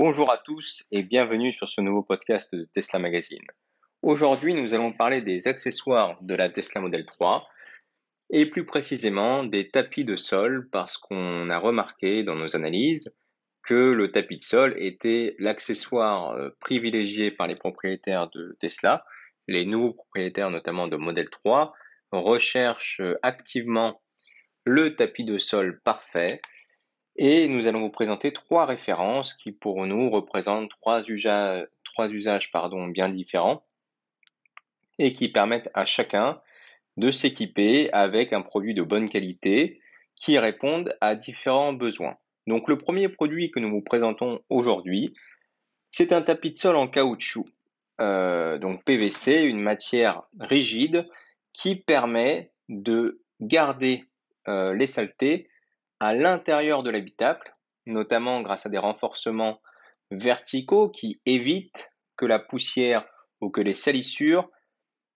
Bonjour à tous et bienvenue sur ce nouveau podcast de Tesla Magazine. Aujourd'hui, nous allons parler des accessoires de la Tesla Model 3 et plus précisément des tapis de sol parce qu'on a remarqué dans nos analyses que le tapis de sol était l'accessoire euh, privilégié par les propriétaires de Tesla. Les nouveaux propriétaires, notamment de Model 3, recherchent euh, activement le tapis de sol parfait et nous allons vous présenter trois références qui pour nous représentent trois, usages, pardon, bien différents et qui permettent à chacun de s'équiper avec un produit de bonne qualité qui répondent à différents besoins. Donc le premier produit que nous vous présentons aujourd'hui, c'est un tapis de sol en caoutchouc, euh, donc PVC, une matière rigide qui permet de garder euh, les saletés à l'intérieur de l'habitacle, notamment grâce à des renforcements verticaux qui évitent que la poussière ou que les salissures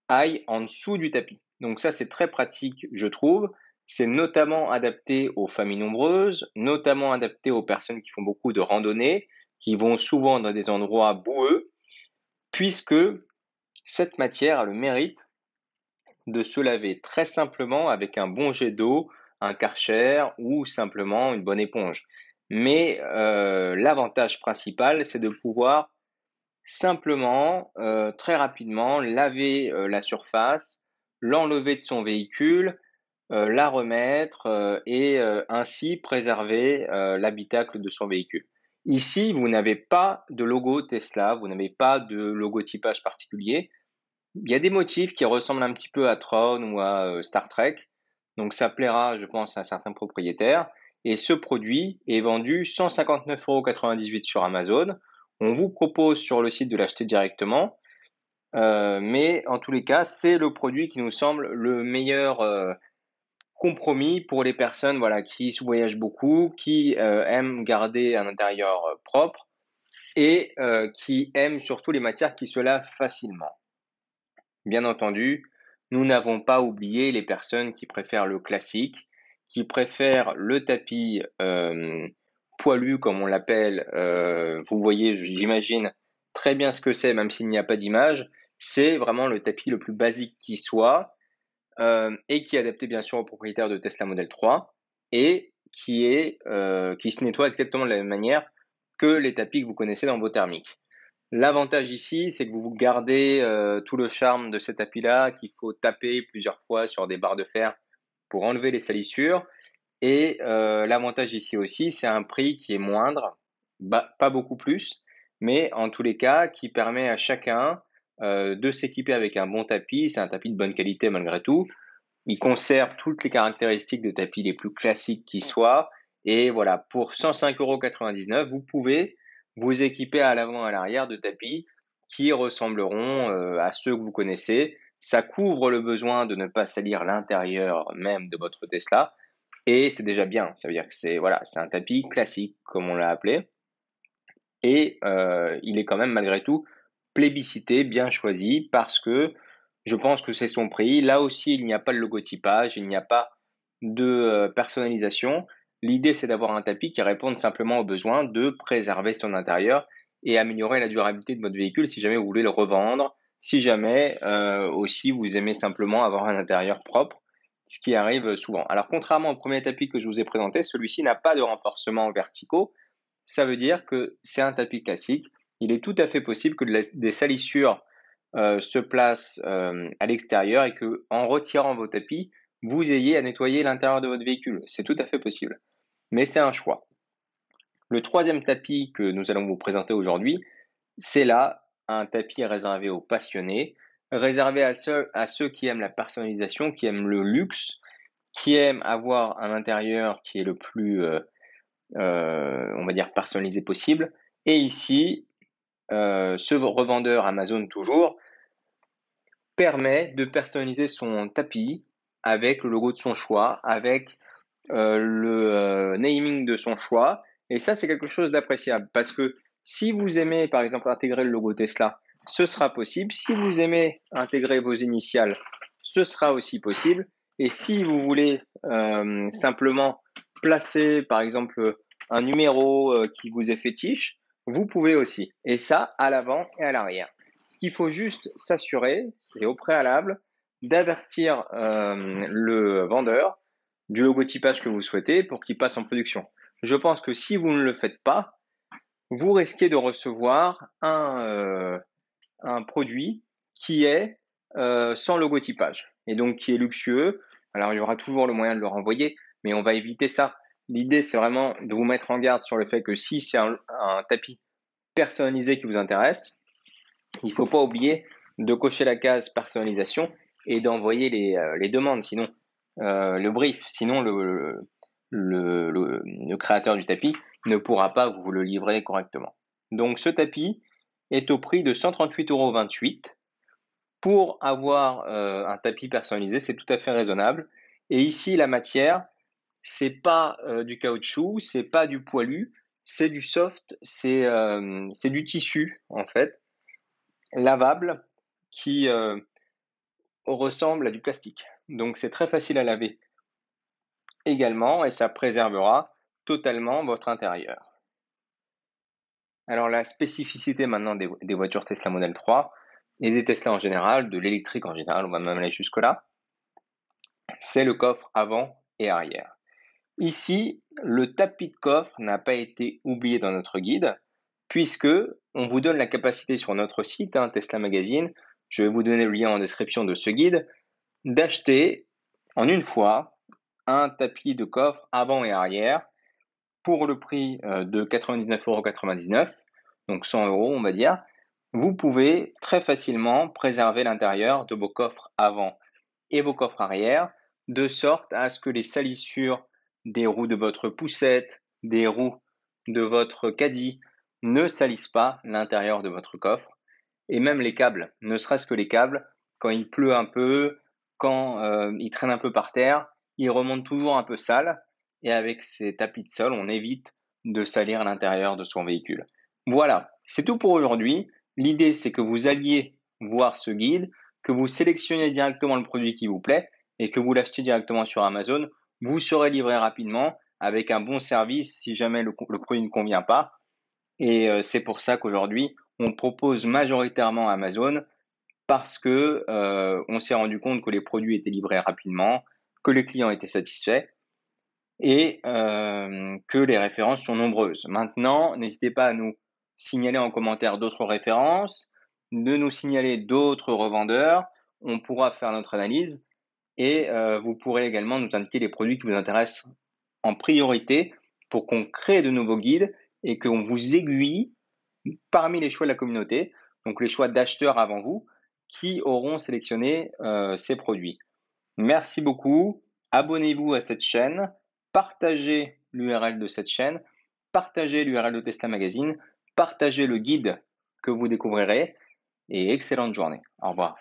aillent en dessous du tapis. Donc ça c'est très pratique je trouve. C'est notamment adapté aux familles nombreuses, notamment adapté aux personnes qui font beaucoup de randonnées, qui vont souvent dans des endroits boueux, puisque cette matière a le mérite de se laver très simplement avec un bon jet d'eau un karcher ou simplement une bonne éponge. Mais euh, l'avantage principal, c'est de pouvoir simplement, euh, très rapidement, laver euh, la surface, l'enlever de son véhicule, la remettre et ainsi préserver l'habitacle de son véhicule. Ici, vous n'avez pas de logo Tesla, vous n'avez pas de logotypage particulier. Il y a des motifs qui ressemblent un petit peu à Tron ou à Star Trek, donc ça plaira, je pense, à certains propriétaires. Et ce produit est vendu 159,98€ sur Amazon. On vous propose sur le site de l'acheter directement. Euh, mais en tous les cas, c'est le produit qui nous semble le meilleur euh, compromis pour les personnes voilà, qui voyagent beaucoup, qui euh, aiment garder un intérieur propre et qui aiment surtout les matières qui se lavent facilement. Bien entendu, nous n'avons pas oublié les personnes qui préfèrent le classique, qui préfèrent le tapis euh, poilu, comme on l'appelle. Euh, vous voyez, j'imagine très bien ce que c'est, même s'il n'y a pas d'image. C'est vraiment le tapis le plus basique qui soit, euh, et qui est adapté bien sûr aux propriétaires de Tesla Model 3, et qui se nettoie exactement de la même manière que les tapis que vous connaissez dans vos thermiques. L'avantage ici, c'est que vous gardez euh, tout le charme de cet tapis-là, qu'il faut taper plusieurs fois sur des barres de fer pour enlever les salissures. Et euh, l'avantage ici aussi, c'est un prix qui est moindre, pas beaucoup plus, mais en tous les cas, qui permet à chacun euh, de s'équiper avec un bon tapis. C'est un tapis de bonne qualité malgré tout. Il conserve toutes les caractéristiques des tapis les plus classiques qui soient. Et voilà, pour 105,99€, vous pouvez vous équipez à l'avant et à l'arrière de tapis qui ressembleront euh, à ceux que vous connaissez. Ça couvre le besoin de ne pas salir l'intérieur même de votre Tesla et c'est déjà bien. Ça veut dire que c'est voilà, c'est un tapis classique comme on l'a appelé et euh, il est quand même malgré tout plébiscité, bien choisi parce que je pense que c'est son prix. Là aussi, il n'y a pas de logotypage, il n'y a pas de euh, personnalisation. L'idée, c'est d'avoir un tapis qui réponde simplement au besoin de préserver son intérieur et améliorer la durabilité de votre véhicule si jamais vous voulez le revendre, si jamais euh, aussi vous aimez simplement avoir un intérieur propre, ce qui arrive souvent. Alors contrairement au premier tapis que je vous ai présenté, celui-ci n'a pas de renforcement verticaux. Ça veut dire que c'est un tapis classique. Il est tout à fait possible que des salissures euh, se placent euh, à l'extérieur et que en retirant vos tapis, vous ayez à nettoyer l'intérieur de votre véhicule. C'est tout à fait possible mais c'est un choix. Le troisième tapis que nous allons vous présenter aujourd'hui, c'est là un tapis réservé aux passionnés, réservé à ceux, à ceux qui aiment la personnalisation, qui aiment le luxe, qui aiment avoir un intérieur qui est le plus, euh, euh, on va dire, personnalisé possible. Et ici, euh, ce revendeur Amazon toujours permet de personnaliser son tapis avec le logo de son choix, avec euh, le euh, naming de son choix. Et ça, c'est quelque chose d'appréciable parce que si vous aimez, par exemple, intégrer le logo Tesla, ce sera possible. Si vous aimez intégrer vos initiales, ce sera aussi possible. Et si vous voulez euh, simplement placer, par exemple, un numéro qui vous est fétiche, vous pouvez aussi. Et ça, à l'avant et à l'arrière. Ce qu'il faut juste s'assurer, c'est au préalable d'avertir le vendeur du logotypage que vous souhaitez pour qu'il passe en production. Je pense que si vous ne le faites pas, vous risquez de recevoir un, euh, produit qui est euh, sans logotypage et donc qui est luxueux. Alors il y aura toujours le moyen de le renvoyer, mais on va éviter ça. L'idée, c'est vraiment de vous mettre en garde sur le fait que si c'est un, tapis personnalisé qui vous intéresse, il ne faut pas oublier de cocher la case personnalisation et d'envoyer les, euh, les, demandes. Sinon, euh, le brief. Sinon, le, créateur du tapis ne pourra pas vous le livrer correctement. Donc, ce tapis est au prix de 138,28 euros. Pour avoir euh, un tapis personnalisé, c'est tout à fait raisonnable. Et ici, la matière, c'est pas euh, du caoutchouc, c'est pas du poilu, c'est du soft, c'est du tissu en fait, lavable, qui ressemble à du plastique donc c'est très facile à laver également et ça préservera totalement votre intérieur. Alors la spécificité maintenant des, voitures Tesla Model 3 et des Tesla en général, de l'électrique en général, on va même aller jusque-là, c'est le coffre avant et arrière. Ici, le tapis de coffre n'a pas été oublié dans notre guide, puisque on vous donne la capacité sur notre site, hein, Tesla Magazine, je vais vous donner le lien en description de ce guide, d'acheter en une fois un tapis de coffre avant et arrière pour le prix euh, de 99,99€, donc 100 euros on va dire, vous pouvez très facilement préserver l'intérieur de vos coffres avant et vos coffres arrière, de sorte à ce que les salissures des roues de votre poussette, des roues de votre caddie ne salissent pas l'intérieur de votre coffre, et même les câbles, ne serait-ce que les câbles, quand il pleut un peu, quand euh, il traîne un peu par terre, il remonte toujours un peu sale. Et avec ces tapis de sol, on évite de salir l'intérieur de son véhicule. Voilà, c'est tout pour aujourd'hui. L'idée, c'est que vous alliez voir ce guide, que vous sélectionnez directement le produit qui vous plaît et que vous l'achetez directement sur Amazon. Vous serez livré rapidement avec un bon service si jamais le, le produit ne convient pas. Et euh, c'est pour ça qu'aujourd'hui, on propose majoritairement Amazon parce que euh, on s'est rendu compte que les produits étaient livrés rapidement, que les clients étaient satisfaits et euh, que les références sont nombreuses. Maintenant, n'hésitez pas à nous signaler en commentaire d'autres références, de nous signaler d'autres revendeurs, on pourra faire notre analyse et euh, vous pourrez également nous indiquer les produits qui vous intéressent en priorité pour qu'on crée de nouveaux guides et qu'on vous aiguille parmi les choix de la communauté, donc les choix d'acheteurs avant vous, qui auront sélectionné euh, ces produits. Merci beaucoup. Abonnez-vous à cette chaîne. Partagez l'URL de cette chaîne. Partagez l'URL de Tesla Magazine. Partagez le guide que vous découvrirez. Et excellente journée. Au revoir.